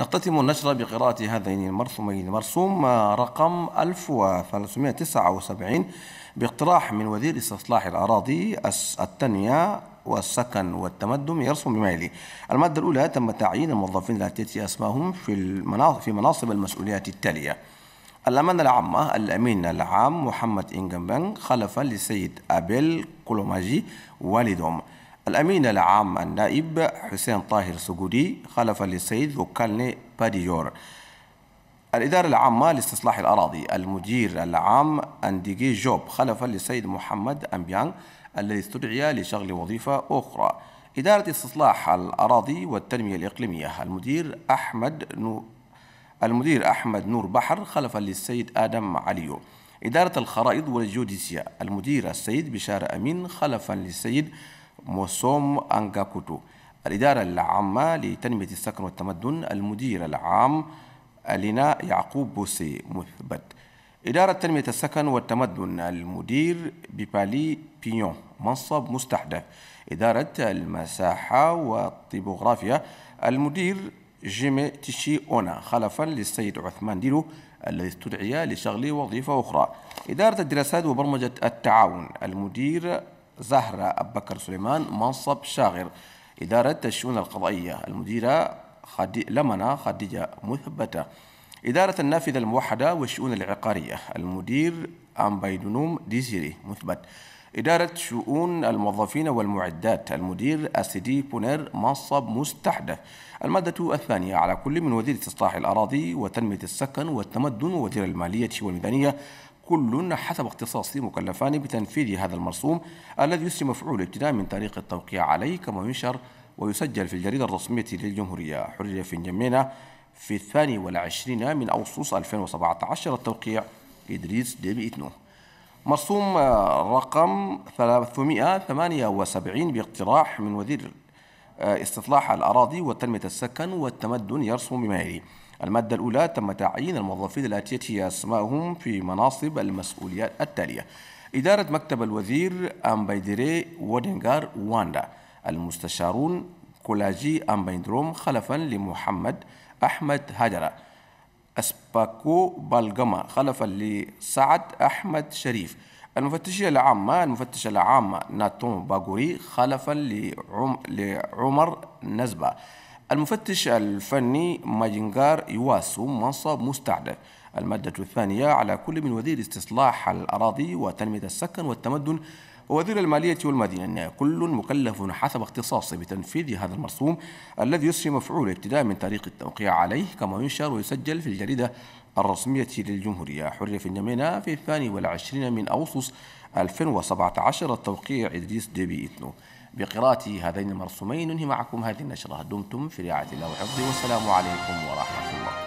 نختتم النشرة بقراءة هذين المرسومين المرسوم رقم 1379 باقتراح من وزير استصلاح الأراضي التنمية والسكن والتمدن يرسم بما يلي المادة الأولى تم تعيين الموظفين التي أسماهم أسمائهم في في مناصب المسؤوليات التالية الأمانة العامة الأمين العام محمد إنجنبنغ خلفا للسيد أبيل كولوماجي والدهم الأمين العام النائب حسين طاهر سجودي خلف للسيد فوكالني باديور الإدارة العامة لاستصلاح الأراضي المدير العام أنديجي جوب خلفا للسيد محمد أمبيان الذي استدعي لشغل وظيفة أخرى إدارة استصلاح الأراضي والتنمية الإقليمية المدير أحمد نور المدير أحمد نور بحر خلفا للسيد آدم عليو إدارة الخرائط والجوديسيا المدير السيد بشار أمين خلفا للسيد موسوم أنغاكوتو الإدارة العامة لتنمية السكن والتمدن المدير العام لنا يعقوب بوسي مثبت إدارة تنمية السكن والتمدن المدير ببالي بيون منصب مستحدث إدارة المساحة والطيبوغرافيا المدير جيمي تشي أونا خلفا للسيد عثمان ديلو الذي استدعي لشغل وظيفة أخرى إدارة الدراسات وبرمجة التعاون المدير زهرة أبو بكر سليمان منصب شاغر إدارة الشؤون القضائية المديرة خدي لمنا خديجة مثبتة إدارة النافذة الموحدة والشؤون العقارية المدير أمبيدونوم ديزيري مثبت إدارة شؤون الموظفين والمعدات المدير أسيدي بونير منصب مستحدث المادة الثانية على كل من وزير استصلاح الأراضي وتنمية السكن والتمدن ووزير المالية والميدانية كل حسب اختصاصه مكلفان بتنفيذ هذا المرسوم الذي يسري مفعول ابتداء من طريق التوقيع عليه كما ينشر ويسجل في الجريدة الرسمية للجمهورية حرية في نجمينا في الثاني والعشرين من أغسطس 2017 التوقيع إدريس ديبي إتنو مرسوم آه، رقم 378 باقتراح من وزير آه، استصلاح الأراضي وتنمية السكن والتمدن يرسم بما يلي المادة الأولى تم تعيين الموظفين الآتية أسمائهم في مناصب المسؤوليات التالية إدارة مكتب الوزير أمبيدري ودينغار واندا المستشارون كولاجي أمبيندروم خلفا لمحمد أحمد هاجرة أسباكو بالغما خلفا لسعد أحمد شريف المفتشية العامة المفتشة العامة ناتون باغوري خلفا لعم... لعمر نزبة المفتش الفني ماجينغار يواسو منصب مستعد المادة الثانية على كل من وزير استصلاح الأراضي وتنمية السكن والتمدن ووزير المالية والمدينة كل مكلف حسب اختصاصه بتنفيذ هذا المرسوم الذي يسري مفعوله ابتداء من تاريخ التوقيع عليه كما ينشر ويسجل في الجريدة الرسمية للجمهورية في النمينة في الثاني والعشرين من أغسطس 2017 التوقيع إدريس ديبي إتنو بقراءة هذين المرسومين ننهي معكم هذه النشرة دمتم في رعاية الله وحفظه والسلام عليكم ورحمة الله